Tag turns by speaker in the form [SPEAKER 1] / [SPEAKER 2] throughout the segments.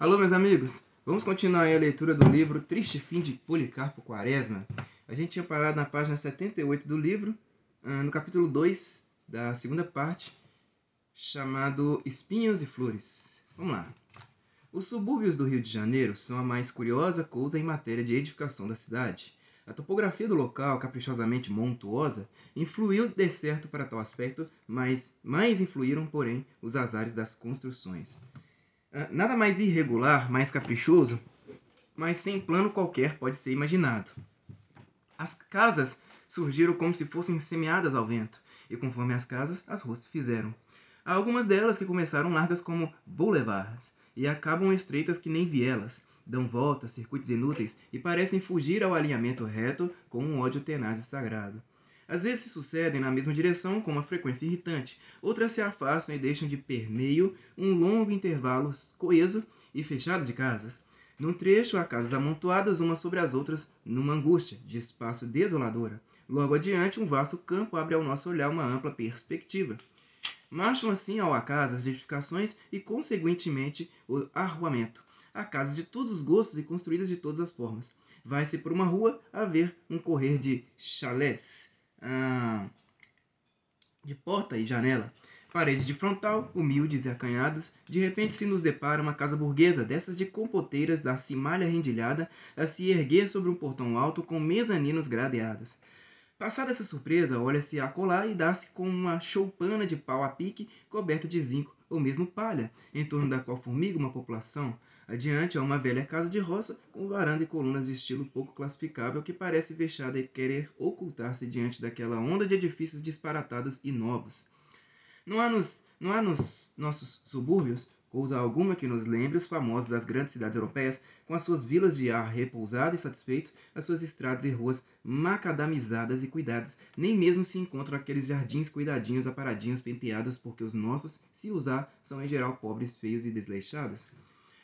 [SPEAKER 1] Alô, meus amigos! Vamos continuar a leitura do livro Triste Fim de Policarpo Quaresma. A gente tinha parado na página 78 do livro, ah, no capítulo 2 da segunda parte, chamado Espinhos e Flores. Vamos lá. Os subúrbios do Rio de Janeiro são a mais curiosa coisa em matéria de edificação da cidade. A topografia do local, caprichosamente montuosa, influiu de certo para tal aspecto, mas mais influíram, porém, os azares das construções. Ah, nada mais irregular, mais caprichoso, mas sem plano qualquer pode ser imaginado. As casas surgiram como se fossem semeadas ao vento, e conforme as casas, as ruas se fizeram. Há algumas delas que começaram largas como boulevards e acabam estreitas que nem vielas, dão voltas, circuitos inúteis e parecem fugir ao alinhamento reto com um ódio tenaz e sagrado. Às vezes se sucedem na mesma direção com uma frequência irritante, outras se afastam e deixam de permeio um longo intervalo coeso e fechado de casas. Num trecho há casas amontoadas umas sobre as outras, numa angústia de espaço desoladora. Logo adiante, um vasto campo abre ao nosso olhar uma ampla perspectiva. Marcham assim ao acaso as edificações e, consequentemente, o arruamento. Há casas de todos os gostos e construídas de todas as formas. Vai-se por uma rua a ver um correr de chalés, de porta e janela. Paredes de frontal, humildes e acanhados, de repente se nos depara uma casa burguesa, dessas de compoteiras da cimalha rendilhada, a se erguer sobre um portão alto com mezaninos gradeados. Passada essa surpresa, olha-se a colar e dá-se com uma choupana de pau a pique coberta de zinco, ou mesmo palha, em torno da qual formiga uma população, Adiante há é uma velha casa de roça com varanda e colunas de estilo pouco classificável que parece fechada e querer ocultar-se diante daquela onda de edifícios disparatados e novos. Não há nos, não há nos nossos subúrbios coisa alguma que nos lembre os famosos das grandes cidades europeias, com as suas vilas de ar repousado e satisfeito, as suas estradas e ruas macadamizadas e cuidadas. Nem mesmo se encontram aqueles jardins cuidadinhos, aparadinhos, penteados, porque os nossos, se usar, são em geral pobres, feios e desleixados.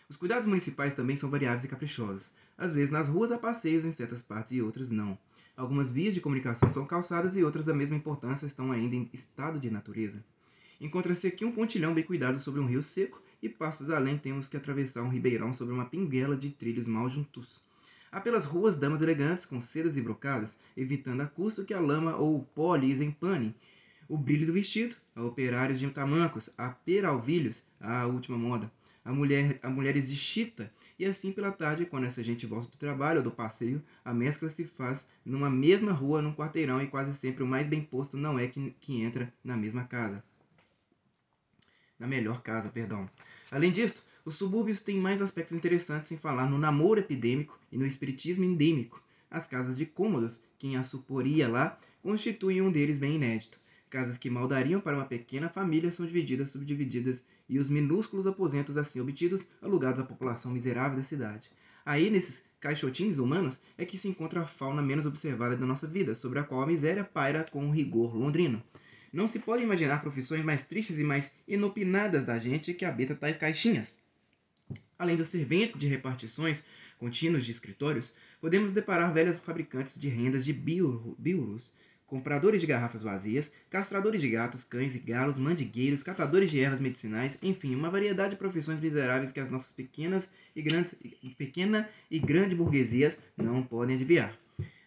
[SPEAKER 1] Os cuidados municipais também são variáveis e caprichosos. Às vezes nas ruas há passeios em certas partes e outras não. Algumas vias de comunicação são calçadas e outras da mesma importância estão ainda em estado de natureza. Encontra-se aqui um pontilhão bem cuidado sobre um rio seco e passos além temos que atravessar um ribeirão sobre uma pinguela de trilhos mal juntos. Há pelas ruas damas elegantes com sedas e brocadas, evitando a custo que a lama ou o pó lhes empane. O brilho do vestido, a operários de tamancos, a peralvilhos, a última moda a mulher, a mulher existita, e assim pela tarde, quando essa gente volta do trabalho ou do passeio, a mescla se faz numa mesma rua, num quarteirão, e quase sempre o mais bem posto não é que, que entra na mesma casa. Na melhor casa, perdão. Além disso, os subúrbios têm mais aspectos interessantes em falar no namoro epidêmico e no espiritismo endêmico. As casas de cômodos, quem as suporia lá, constituem um deles bem inédito. Casas que maldariam para uma pequena família são divididas, subdivididas e os minúsculos aposentos assim obtidos alugados à população miserável da cidade. Aí, nesses caixotins humanos, é que se encontra a fauna menos observada da nossa vida, sobre a qual a miséria paira com um rigor londrino. Não se pode imaginar profissões mais tristes e mais inopinadas da gente que habita tais caixinhas. Além dos serventes de repartições contínuos de escritórios, podemos deparar velhas fabricantes de rendas de biuros, compradores de garrafas vazias, castradores de gatos, cães e galos, mandigueiros, catadores de ervas medicinais, enfim, uma variedade de profissões miseráveis que as nossas pequenas e grandes, pequena e grande burguesias não podem adivinhar.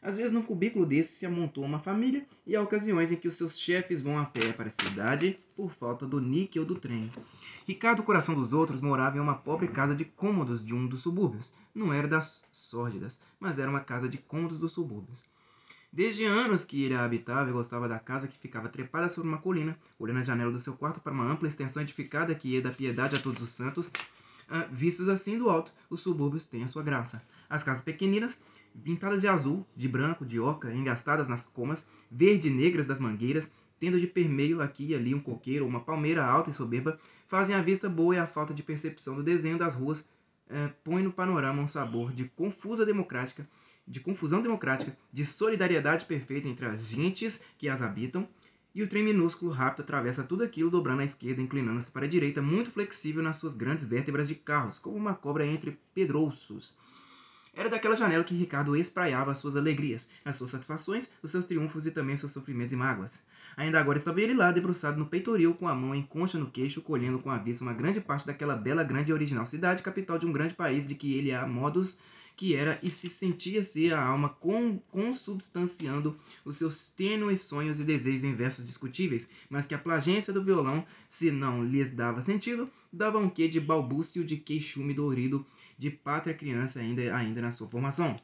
[SPEAKER 1] Às vezes, num cubículo desse se amontou uma família e há ocasiões em que os seus chefes vão a pé para a cidade por falta do níquel do trem. Ricardo Coração dos Outros morava em uma pobre casa de cômodos de um dos subúrbios. Não era das sórdidas, mas era uma casa de cômodos dos subúrbios. Desde anos que ele a habitava e gostava da casa que ficava trepada sobre uma colina, olhando a janela do seu quarto para uma ampla extensão edificada que ia é da piedade a todos os santos. Ah, vistos assim do alto, os subúrbios têm a sua graça. As casas pequeninas, pintadas de azul, de branco, de oca, engastadas nas comas, verde negras das mangueiras, tendo de permeio aqui e ali um coqueiro ou uma palmeira alta e soberba, fazem a vista boa e a falta de percepção do desenho das ruas ah, põe no panorama um sabor de confusa democrática de confusão democrática, de solidariedade perfeita entre as gentes que as habitam, e o trem minúsculo rápido atravessa tudo aquilo, dobrando à esquerda, inclinando-se para a direita, muito flexível nas suas grandes vértebras de carros, como uma cobra entre pedrouços. Era daquela janela que Ricardo espraiava as suas alegrias, as suas satisfações, os seus triunfos e também seus sofrimentos e mágoas. Ainda agora estava ele lá, debruçado no peitoril, com a mão em concha no queixo, colhendo com a vista uma grande parte daquela bela, grande e original cidade, capital de um grande país de que ele, há modos que era e se sentia ser a alma com, consubstanciando os seus tênues sonhos e desejos em versos discutíveis, mas que a plagência do violão, se não lhes dava sentido, dava um quê de balbúcio de queixume dolorido de pátria criança ainda, ainda na sua formação.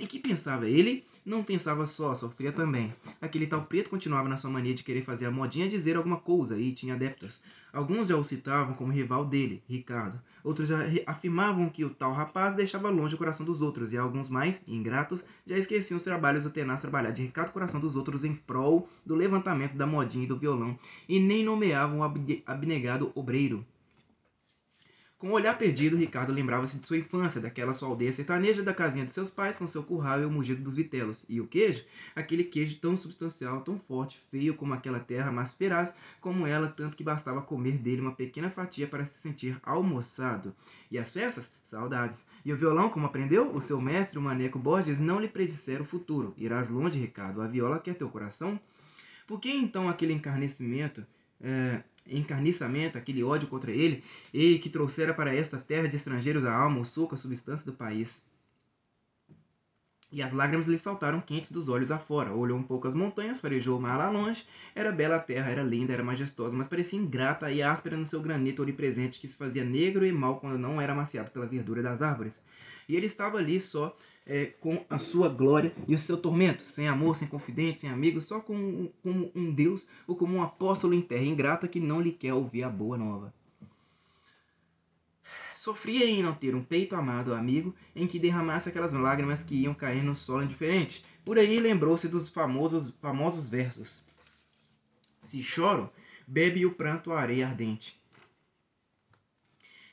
[SPEAKER 1] Em que pensava ele? Não pensava só, sofria também. Aquele tal preto continuava na sua mania de querer fazer a modinha dizer alguma coisa e tinha adeptos. Alguns já o citavam como rival dele, Ricardo. Outros já afirmavam que o tal rapaz deixava longe o coração dos outros, e alguns mais, ingratos, já esqueciam os trabalhos do tenaz trabalhar de Ricardo coração dos outros em prol do levantamento da modinha e do violão, e nem nomeavam o abnegado obreiro. Com um olhar perdido, Ricardo lembrava-se de sua infância, daquela sua aldeia sertaneja, da casinha de seus pais, com seu curral e o mugido dos vitelos. E o queijo? Aquele queijo tão substancial, tão forte, feio como aquela terra, mas feraz como ela, tanto que bastava comer dele uma pequena fatia para se sentir almoçado. E as festas? Saudades. E o violão, como aprendeu? O seu mestre, o maneco Borges, não lhe predisseram o futuro. Irás longe, Ricardo. A viola quer teu coração? Por que então aquele encarnecimento? É, encarniçamento, aquele ódio contra ele, e que trouxera para esta terra de estrangeiros a alma, o suco, a substância do país. E as lágrimas lhe saltaram quentes dos olhos afora. Olhou um pouco as montanhas, farejou o mar lá longe. Era bela a terra, era linda, era majestosa, mas parecia ingrata e áspera no seu granito onipresente que se fazia negro e mau quando não era amaciado pela verdura das árvores. E ele estava ali só, é, com a sua glória e o seu tormento, sem amor, sem confidente, sem amigos, só como, como um Deus ou como um apóstolo em terra ingrata que não lhe quer ouvir a boa nova. Sofria em não ter um peito amado amigo em que derramasse aquelas lágrimas que iam cair no solo indiferente. Por aí lembrou-se dos famosos, famosos versos. Se choro, bebe o pranto a areia ardente.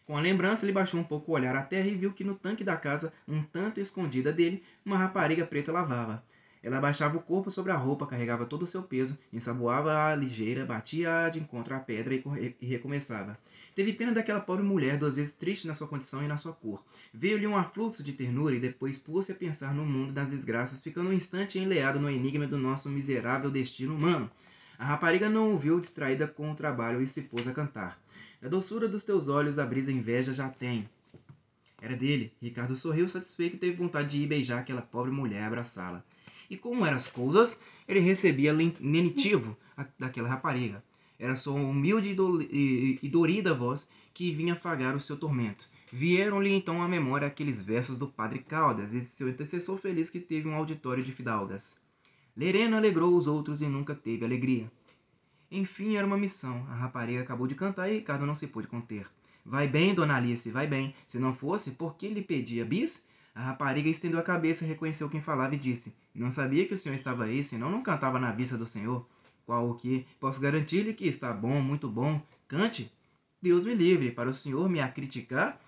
[SPEAKER 1] Com a lembrança, ele baixou um pouco o olhar à terra e viu que no tanque da casa, um tanto escondida dele, uma rapariga preta lavava. Ela abaixava o corpo sobre a roupa, carregava todo o seu peso, ensaboava-a ligeira, batia de encontro à pedra e, e recomeçava. Teve pena daquela pobre mulher, duas vezes triste na sua condição e na sua cor. Veio-lhe um afluxo de ternura e depois pôs-se a pensar no mundo das desgraças, ficando um instante enleado no enigma do nosso miserável destino humano. A rapariga não ouviu, distraída com o trabalho, e se pôs a cantar a doçura dos teus olhos a brisa inveja já tem. Era dele. Ricardo sorriu satisfeito e teve vontade de ir beijar aquela pobre mulher e abraçá-la. E como eram as coisas, ele recebia lenitivo daquela rapariga. Era sua humilde e dorida voz que vinha afagar o seu tormento. Vieram-lhe então à memória aqueles versos do padre Caldas, esse seu antecessor feliz que teve um auditório de fidalgas. Lerena alegrou os outros e nunca teve alegria. Enfim, era uma missão. A rapariga acabou de cantar e Ricardo não se pôde conter. Vai bem, dona Alice, vai bem. Se não fosse, por que lhe pedia bis? A rapariga estendeu a cabeça, reconheceu quem falava e disse: Não sabia que o senhor estava aí, senão não cantava na vista do senhor. Qual o que? Posso garantir-lhe que está bom, muito bom. Cante. Deus me livre, para o senhor me acriticar criticar?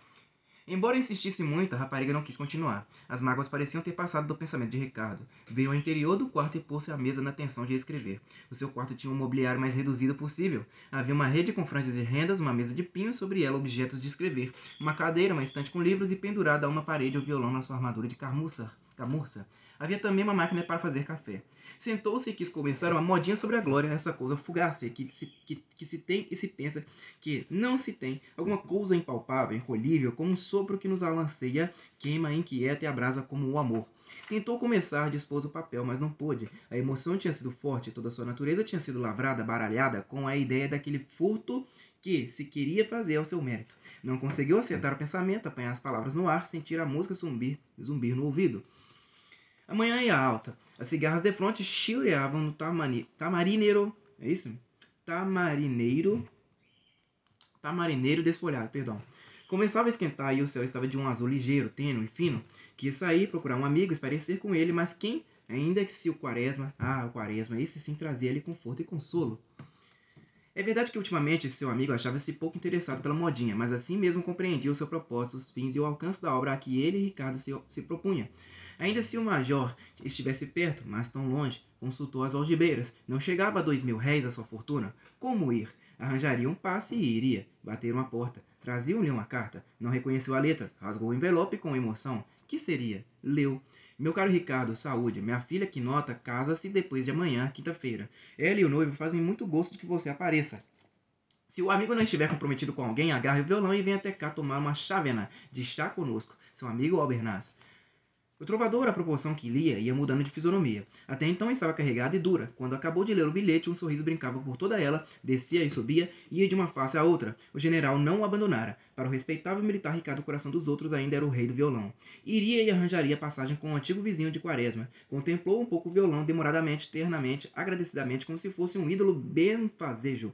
[SPEAKER 1] Embora insistisse muito, a rapariga não quis continuar. As mágoas pareciam ter passado do pensamento de Ricardo. Veio ao interior do quarto e pôs-se à mesa na tensão de escrever. O seu quarto tinha um mobiliário mais reduzido possível. Havia uma rede com franjas de rendas, uma mesa de pinho e sobre ela objetos de escrever, uma cadeira, uma estante com livros e pendurada a uma parede o violão na sua armadura de camurça. camurça. Havia também uma máquina para fazer café. Sentou-se e quis começar uma modinha sobre a glória nessa coisa fugácia que se, que, que se tem e se pensa que não se tem alguma coisa impalpável, incolhível, como um sopro que nos alanceia, queima, inquieta e abrasa como o amor. Tentou começar, dispôs o papel, mas não pôde. A emoção tinha sido forte, toda a sua natureza tinha sido lavrada, baralhada com a ideia daquele furto que se queria fazer ao seu mérito. Não conseguiu acertar o pensamento, apanhar as palavras no ar, sentir a música zumbir, zumbir no ouvido. Amanhã ia é alta, as cigarras de fronte chilreavam no tamani, tamarineiro. É isso? Tamarineiro. Tamarineiro desfolhado, perdão. Começava a esquentar e o céu estava de um azul ligeiro, tênue e fino. Quis sair, procurar um amigo, esparecer com ele, mas quem? Ainda que se o quaresma. Ah, o quaresma, esse sim trazia-lhe conforto e consolo. É verdade que ultimamente seu amigo achava-se pouco interessado pela modinha, mas assim mesmo compreendia o seu propósito, os fins e o alcance da obra a que ele e Ricardo se, se propunha. Ainda se o major estivesse perto, mas tão longe, consultou as algibeiras. Não chegava a dois mil réis a sua fortuna. Como ir? Arranjaria um passe e iria. Bateram a porta. Traziam-lhe uma carta. Não reconheceu a letra. Rasgou o envelope com emoção. Que seria? Leu. Meu caro Ricardo, saúde. Minha filha que nota casa-se depois de amanhã, quinta-feira. Ela e o noivo fazem muito gosto de que você apareça. Se o amigo não estiver comprometido com alguém, agarre o violão e venha até cá tomar uma chávena de chá conosco. Seu amigo Albernaz. O trovador, à proporção que lia, ia mudando de fisionomia. Até então estava carregada e dura. Quando acabou de ler o bilhete, um sorriso brincava por toda ela, descia e subia, ia de uma face à outra. O general não o abandonara. Para o respeitável militar Ricardo Coração dos Outros, ainda era o rei do violão. Iria e arranjaria passagem com o um antigo vizinho de Quaresma. Contemplou um pouco o violão, demoradamente, ternamente, agradecidamente, como se fosse um ídolo benfazejo.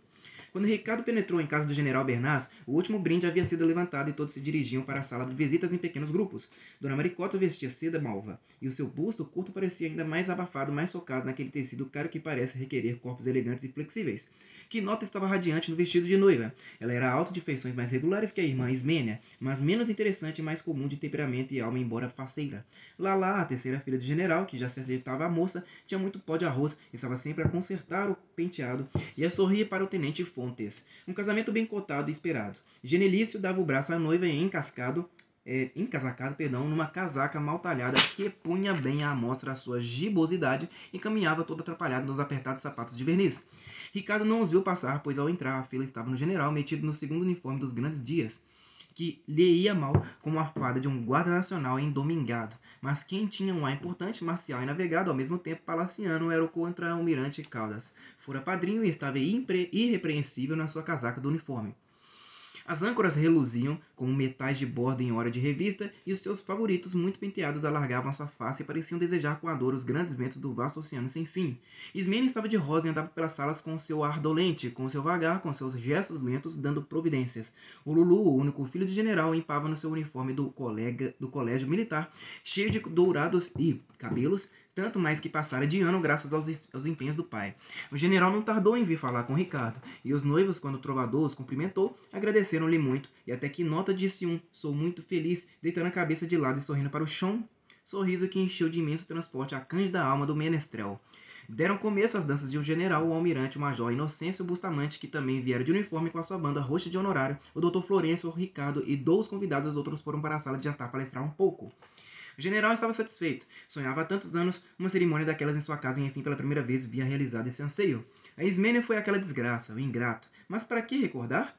[SPEAKER 1] Quando Ricardo penetrou em casa do general Bernas, o último brinde havia sido levantado e todos se dirigiam para a sala de visitas em pequenos grupos. Dona Maricota vestia seda malva, e o seu busto curto parecia ainda mais abafado, mais socado naquele tecido caro que parece requerer corpos elegantes e flexíveis. Quinota estava radiante no vestido de noiva. Ela era alta de feições mais regulares que a irmã Ismênia, mas menos interessante e mais comum de temperamento e alma, embora faceira. Lala, a terceira filha do general, que já se ajeitava a moça, tinha muito pó de arroz e estava sempre a consertar o penteado e a sorrir para o tenente Fon pontes. Um casamento bem cotado e esperado. Genelício dava o braço à noiva encascado, é, encasacado perdão, numa casaca mal talhada que punha bem à amostra a sua gibosidade e caminhava todo atrapalhado nos apertados sapatos de verniz. Ricardo não os viu passar, pois ao entrar a fila estava no general metido no segundo uniforme dos grandes dias que lhe ia mal como a fada de um guarda nacional endomingado, mas quem tinha um ar importante, marcial e navegado, ao mesmo tempo palaciano, era o contra-almirante Caldas. Fora padrinho e estava irrepreensível na sua casaca do uniforme. As âncoras reluziam como metais de bordo em hora de revista, e os seus favoritos muito penteados alargavam sua face e pareciam desejar com a dor os grandes ventos do vasto oceano sem fim. Ismênia estava de rosa e andava pelas salas com seu ar dolente, com seu vagar, com seus gestos lentos, dando providências. O Lulu, o único filho de general, empava no seu uniforme do colega do colégio militar, cheio de dourados e cabelos, tanto mais que passara de ano graças aos, aos empenhos do pai. O general não tardou em vir falar com Ricardo, e os noivos, quando o trovador os cumprimentou, agradeceram-lhe muito, e até que nota disse um, sou muito feliz, deitando a cabeça de lado e sorrindo para o chão, sorriso que encheu de imenso transporte a cândida alma do menestrel. Deram começo às danças de um general, o almirante, o major Inocêncio Bustamante, que também vieram de uniforme com a sua banda roxa de honorário, o doutor Florencio, o Ricardo e dois convidados, os outros foram para a sala de jantar palestrar um pouco. O general estava satisfeito. Sonhava há tantos anos uma cerimônia daquelas em sua casa e, enfim, pela primeira vez via realizado esse anseio. A Ismênia foi aquela desgraça, o ingrato. Mas para que recordar?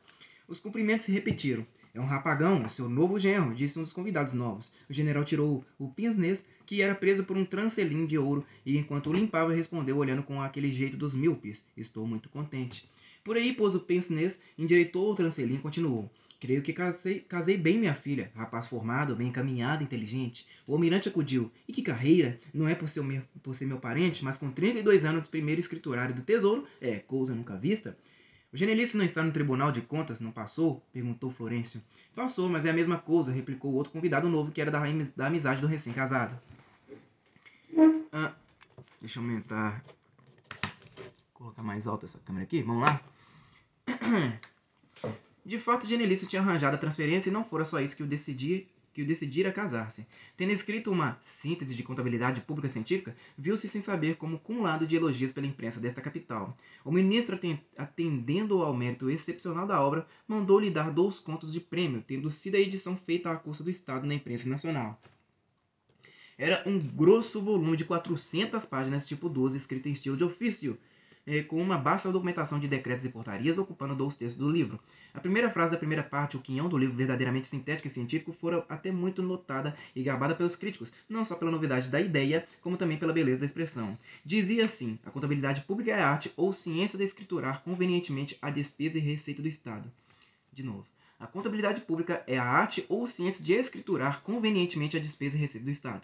[SPEAKER 1] Os cumprimentos se repetiram. É um rapagão, seu novo genro, disse um dos convidados novos. O general tirou o pince-nez, que era preso por um trancelim de ouro, e enquanto o limpava, respondeu olhando com aquele jeito dos míopes. Estou muito contente. Por aí pôs o pince-nez, endireitou o trancelim e continuou. Creio que casei, casei bem minha filha, rapaz formado, bem encaminhado, inteligente. O almirante acudiu. E que carreira? Não é por ser, meu, por ser meu parente, mas com 32 anos, primeiro escriturário do tesouro, é, coisa nunca vista. O genelício não está no tribunal de contas, não passou? Perguntou Florencio. Passou, mas é a mesma coisa, replicou o outro convidado novo, que era da, da amizade do recém-casado. Ah, deixa eu aumentar... Vou colocar mais alto essa câmera aqui, vamos lá? De fato, Genelício tinha arranjado a transferência e não fora só isso que o decidir que o decidira casar-se. Tendo escrito uma síntese de contabilidade pública científica, viu-se sem saber como cumulado de elogios pela imprensa desta capital. O ministro, atendendo ao mérito excepcional da obra, mandou-lhe dar dois contos de prêmio, tendo sido a edição feita à custa do Estado na imprensa nacional. Era um grosso volume de 400 páginas, tipo 12, escrito em estilo de ofício, é, com uma vasta documentação de decretos e portarias ocupando dois terços do livro. A primeira frase da primeira parte, o quinhão do livro verdadeiramente sintético e científico, fora até muito notada e gabada pelos críticos, não só pela novidade da ideia, como também pela beleza da expressão. Dizia assim: a contabilidade pública é a arte ou ciência de escriturar convenientemente a despesa e receita do Estado. De novo. A contabilidade pública é a arte ou ciência de escriturar convenientemente a despesa e receita do Estado.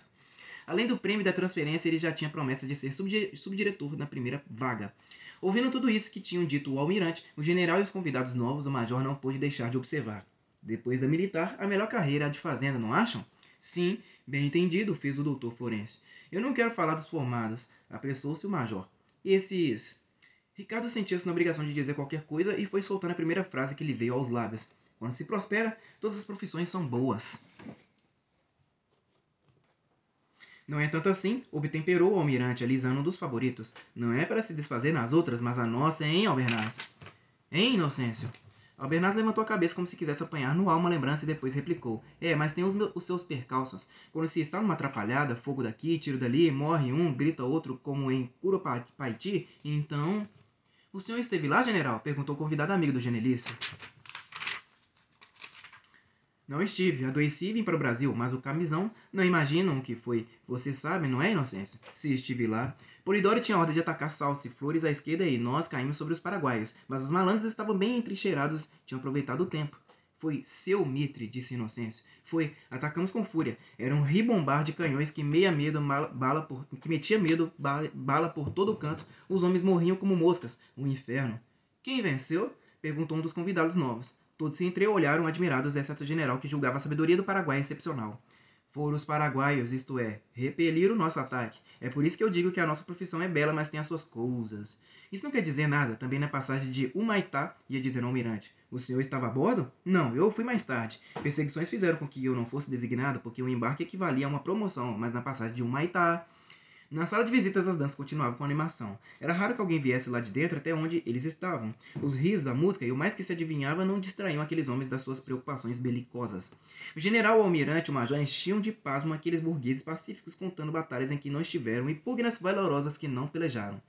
[SPEAKER 1] Além do prêmio da transferência, ele já tinha promessa de ser subdiretor na primeira vaga. Ouvindo tudo isso que tinham dito o almirante, o general e os convidados novos, o major não pôde deixar de observar. Depois da militar, a melhor carreira é a de fazenda, não acham? Sim, bem entendido, fez o doutor Florence. Eu não quero falar dos formados, apressou-se o major. Esses. Ricardo sentia-se na obrigação de dizer qualquer coisa e foi soltando a primeira frase que lhe veio aos lábios. Quando se prospera, todas as profissões são boas. Não é tanto assim, obtemperou o almirante, alisando um dos favoritos. Não é para se desfazer nas outras, mas a nossa, hein, Albernaz? Hein, Inocêncio? Albernaz levantou a cabeça como se quisesse apanhar no ar uma lembrança e depois replicou. É, mas tem os, meus, os, seus percalços. Quando se está numa atrapalhada, fogo daqui, tiro dali, morre um, grita outro, como em Curupaiti, então... O senhor esteve lá, general? Perguntou o convidado amigo do genelício. Não estive, adoeci e vim para o Brasil, mas o camisão não imaginam o que foi. Você sabe, não é, Inocêncio? Se estive lá. Polidoro tinha ordem de atacar salsa e flores à esquerda e nós caímos sobre os paraguaios, mas os malandros estavam bem entrincheirados, tinham aproveitado o tempo. Foi seu mitre, disse Inocêncio. Foi, atacamos com fúria. Era um ribombar de canhões que meia medo mala, bala por, que metia medo bala, bala por todo o canto. Os homens morriam como moscas. Um inferno. Quem venceu? perguntou um dos convidados novos. Todos se entreolharam admirados, exceto o general, que julgava a sabedoria do Paraguai excepcional. Foram os paraguaios, isto é, repelir o nosso ataque. É por isso que eu digo que a nossa profissão é bela, mas tem as suas coisas. Isso não quer dizer nada, também na passagem de Humaitá, ia dizer ao almirante. O senhor estava a bordo? Não, eu fui mais tarde. Perseguições fizeram com que eu não fosse designado, porque o embarque equivalia a uma promoção, mas na passagem de Humaitá... Na sala de visitas, as danças continuavam com animação. Era raro que alguém viesse lá de dentro até onde eles estavam. Os risos, a música e o mais que se adivinhava não distraíam aqueles homens das suas preocupações belicosas. O general, o almirante e o major enchiam de pasmo aqueles burgueses pacíficos contando batalhas em que não estiveram e pugnas valorosas que não pelejaram.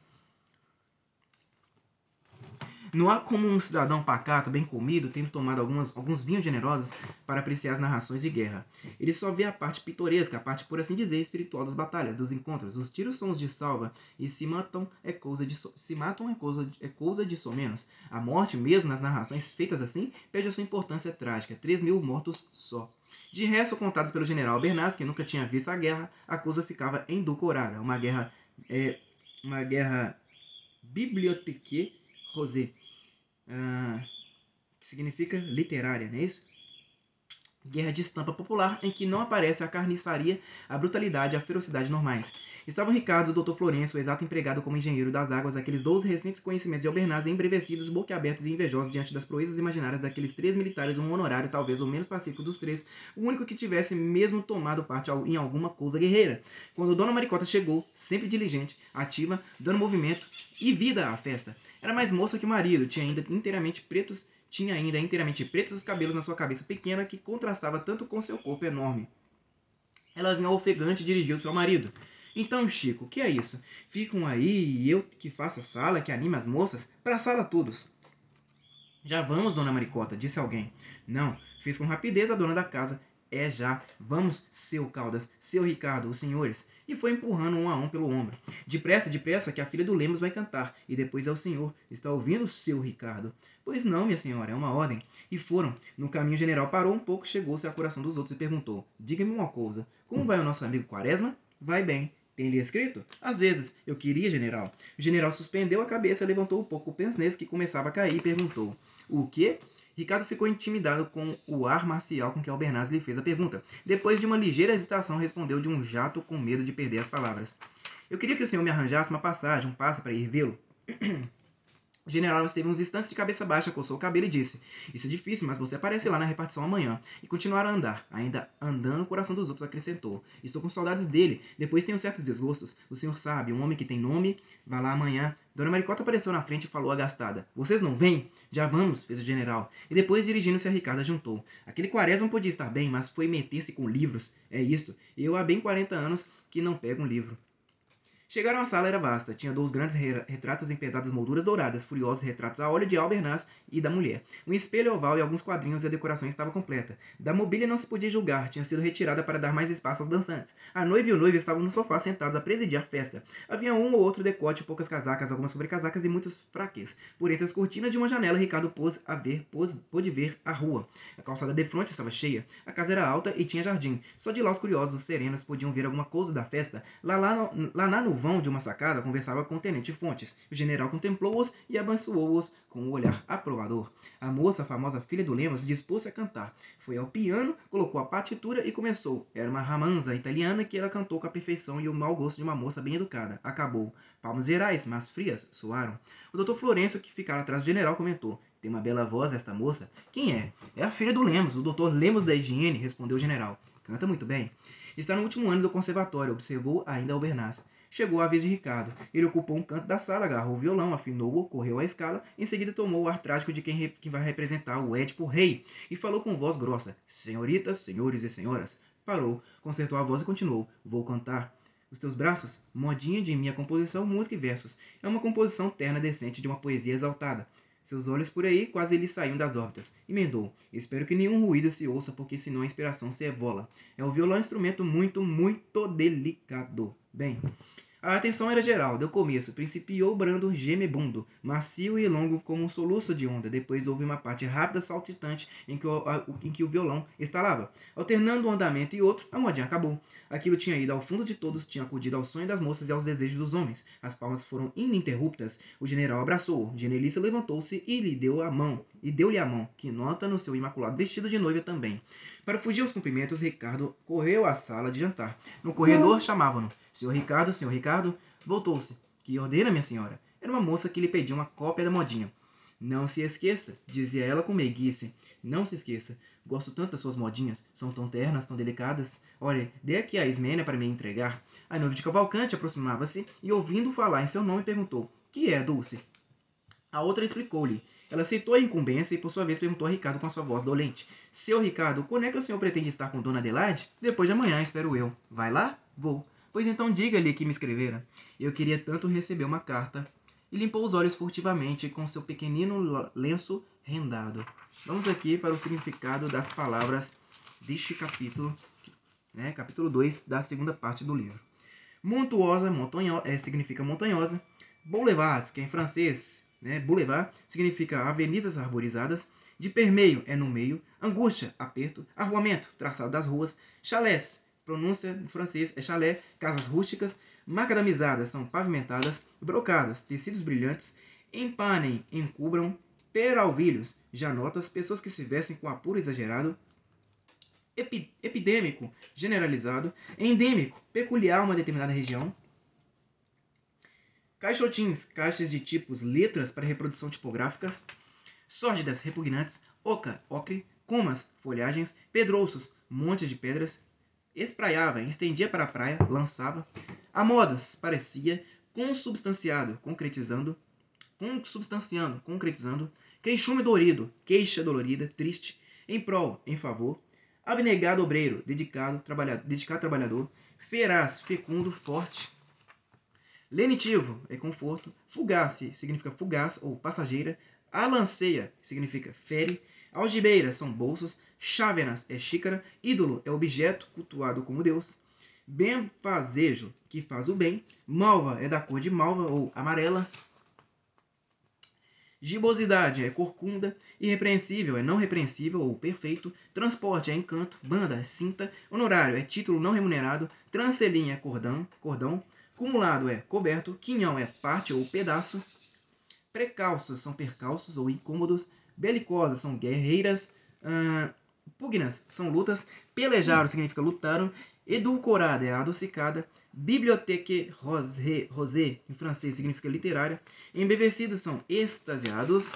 [SPEAKER 1] Não há como um cidadão pacato, bem comido, tendo tomado algumas, alguns vinhos generosos para apreciar as narrações de guerra. Ele só vê a parte pitoresca, a parte, por assim dizer, espiritual das batalhas, dos encontros. Os tiros são os de salva e se matam é coisa de so, se matam é coisa, é coisa de so menos. A morte, mesmo nas narrações feitas assim, perde a sua importância trágica. 3 mil mortos só. De resto, contados pelo general Bernas, que nunca tinha visto a guerra, a coisa ficava endulcorada. Uma guerra... É, uma guerra biblioteque rosé ah, que significa literária, não é isso? Guerra de estampa popular em que não aparece a carniçaria, a brutalidade, a ferocidade normais. Estavam Ricardo, o Dr. Florencio, o exato empregado como engenheiro das águas, aqueles doze recentes conhecimentos de Albernaz embrevecidos, boquiabertos e invejosos diante das proezas imaginárias daqueles três militares, um honorário, talvez o menos pacífico dos três, o único que tivesse mesmo tomado parte em alguma coisa guerreira. Quando Dona Maricota chegou, sempre diligente, ativa, dando movimento e vida à festa. Era mais moça que o marido, tinha ainda inteiramente pretos tinha ainda inteiramente pretos os cabelos na sua cabeça pequena que contrastava tanto com seu corpo enorme. Ela vinha ofegante e dirigiu-se ao marido. Então, Chico, que é isso? Ficam aí e eu que faço a sala, que anime as moças? Pra sala todos! Já vamos, dona Maricota, disse alguém. Não, fez com rapidez a dona da casa. É já, vamos, seu Caldas, seu Ricardo, os senhores. E foi empurrando um a um pelo ombro. Depressa, depressa, que a filha do Lemos vai cantar. E depois é o senhor. Está ouvindo, seu Ricardo? Pois não, minha senhora, é uma ordem. E foram. No caminho, o general parou um pouco, chegou-se ao coração dos outros e perguntou: Diga-me uma coisa, como vai o nosso amigo Quaresma? Vai bem. Tem ali escrito? Às vezes. Eu queria, general. O general suspendeu a cabeça, levantou um pouco o pensnês que começava a cair e perguntou: O quê? Ricardo ficou intimidado com o ar marcial com que Albernaz lhe fez a pergunta. Depois de uma ligeira hesitação, respondeu de um jato com medo de perder as palavras. Eu queria que o senhor me arranjasse uma passagem, um passe para ir vê-lo. O general esteve uns instantes de cabeça baixa, coçou o cabelo e disse: Isso é difícil, mas você aparece lá na repartição amanhã. E continuaram a andar, ainda andando o coração dos outros, acrescentou: Estou com saudades dele. Depois tenho certos desgostos. O senhor sabe, um homem que tem nome. Vá lá amanhã. Dona Maricota apareceu na frente e falou agastada: Vocês não vêm? Já vamos, fez o general. E depois, dirigindo-se a Ricardo, juntou: Aquele quaresma podia estar bem, mas foi meter-se com livros. É isto. Eu há bem 40 anos que não pego um livro. Chegaram à sala era vasta. Tinha dois grandes re retratos em pesadas molduras douradas, furiosos retratos a óleo de Albernaz e da mulher. Um espelho oval e alguns quadrinhos e a decoração estava completa. Da mobília não se podia julgar, tinha sido retirada para dar mais espaço aos dançantes. A noiva e o noivo estavam no sofá sentados a presidir a festa. Havia um ou outro decote, poucas casacas, algumas sobrecasacas e muitos fraques. Por entre as cortinas de uma janela, Ricardo pôs a ver, pôs, pôde ver a rua. A calçada de fronte estava cheia. A casa era alta e tinha jardim. Só de lá os curiosos, os serenos, podiam ver alguma coisa da festa. Lá, lá, no, lá na nuvem vão de uma sacada, conversava com o tenente Fontes. O general contemplou-os e abençoou-os com um olhar aprovador. A moça, a famosa filha do Lemos, dispôs-se a cantar. Foi ao piano, colocou a partitura e começou. Era uma ramanza italiana que ela cantou com a perfeição e o mau gosto de uma moça bem educada. Acabou. Palmas gerais, mas frias, soaram. O doutor Florencio, que ficara atrás do general, comentou. Tem uma bela voz esta moça. Quem é? É a filha do Lemos, o doutor Lemos da Higiene, respondeu o general. Canta muito bem. Está no último ano do conservatório, observou ainda Albernaz. Chegou a vez de Ricardo. Ele ocupou um canto da sala, agarrou o violão, afinou-o, correu a escala, em seguida tomou o ar trágico de quem, re... quem vai representar o Édipo Rei e falou com voz grossa: Senhoritas, senhores e senhoras. Parou, consertou a voz e continuou: Vou cantar. Os teus braços, modinha de minha composição, música e versos. É uma composição terna decente de uma poesia exaltada. Seus olhos por aí quase lhe saíam das órbitas. Emendou. Espero que nenhum ruído se ouça, porque senão a inspiração se evola. É o violão um instrumento muito, muito delicado. Bem, a atenção era geral, deu começo. Principiou brando, gemebundo, macio e longo como um soluço de onda. Depois houve uma parte rápida, saltitante, em que o, a, em que o violão estalava. Alternando um andamento e outro, a modinha acabou. Aquilo tinha ido ao fundo de todos, tinha acudido ao sonho das moças e aos desejos dos homens. As palmas foram ininterruptas. O general abraçou-o. Genelissa levantou-se e lhe deu a mão. E deu-lhe a mão, que nota no seu imaculado vestido de noiva também. Para fugir aos cumprimentos, Ricardo correu à sala de jantar. No corredor hum. chamavam-no. Senhor Ricardo, senhor Ricardo, voltou-se. Que ordena, minha senhora? Era uma moça que lhe pedia uma cópia da modinha. Não se esqueça, dizia ela com meiguice. Não se esqueça. Gosto tanto das suas modinhas. São tão ternas, tão delicadas. Olhe, dê aqui a Ismênia para me entregar. A noiva de Cavalcante aproximava-se e, ouvindo falar em seu nome, perguntou: Que é, Dulce? A outra explicou-lhe. Ela aceitou a incumbência e, por sua vez, perguntou a Ricardo com a sua voz dolente: Seu Ricardo, quando é que o senhor pretende estar com Dona Adelaide? Depois de amanhã, espero eu. Vai lá? Vou. Pois então diga-lhe que me escrevera. Eu queria tanto receber uma carta. E limpou os olhos furtivamente com seu pequenino lenço rendado. Vamos aqui para o significado das palavras deste capítulo, né? capítulo 2 da segunda parte do livro. Montuosa montanho é, significa montanhosa. Boulevards, que é em francês, né? Boulevard significa avenidas arborizadas. De permeio é no meio. Angústia, aperto. Arruamento, traçado das ruas. Chalés, pronúncia em francês é chalé. Casas rústicas. Macadamizadas são pavimentadas. Brocados, tecidos brilhantes. Empanem, encubram. Peralvilhos, janotas, pessoas que se vestem com apuro exagerado. Epi, epidêmico, generalizado. Endêmico, peculiar a uma determinada região. Caixotins, caixas de tipos, letras para reprodução tipográfica, sórdidas, repugnantes, oca, ocre, cumas, folhagens, pedrouços, montes de pedras, espraiava, estendia para a praia, lançava, a modas parecia, consubstanciado, concretizando, consubstanciando, concretizando, queixume dorido, queixa dolorida, triste, em prol, em favor, abnegado obreiro, dedicado, trabalhador, dedicado trabalhador, feraz, fecundo, forte, Lenitivo é conforto. Fugace significa fugaz ou passageira. Alanceia significa fere. algebeiras são bolsas. Chávenas é xícara. Ídolo é objeto cultuado como Deus. Benfazejo, que faz o bem. Malva é da cor de malva ou amarela. Gibosidade é corcunda, irrepreensível é não repreensível ou perfeito, transporte é encanto, banda é cinta, honorário é título não remunerado, transelinha é cordão, cordão Cumulado é coberto, quinhão é parte ou pedaço, precalços são percalços ou incômodos, belicosas são guerreiras, pugnas são lutas, pelejaram significa lutaram, edulcorada é adocicada, bibliothèque rosé, rosé em francês significa literária, embevecidos são extasiados,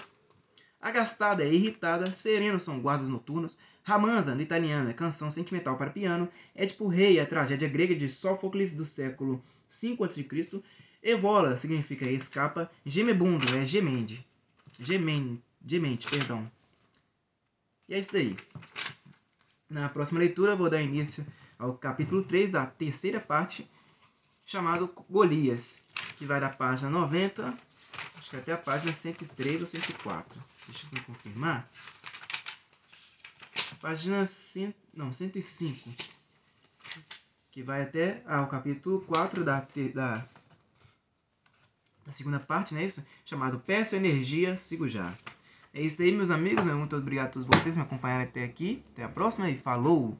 [SPEAKER 1] Agastada é irritada, Sereno são guardas noturnos, Ramanza, no italiano, é canção sentimental para piano, Édipo Rei, a tragédia grega de Sófocles do século 5 a.C., Evola significa escapa, Gemebundo é gemende, gemen, gemente, perdão. E é isso daí. Na próxima leitura vou dar início ao capítulo 3 da terceira parte, chamado Golias, que vai da página 90 foi até a página 103 ou 104. Deixa eu confirmar. Página 100, não, 105. Que vai até ah, o capítulo 4 da, da, da segunda parte, não é isso? Chamado Peça Energia, sigo já. É isso aí, meus amigos. Né? Muito obrigado a todos vocês que me acompanharam até aqui. Até a próxima e falou!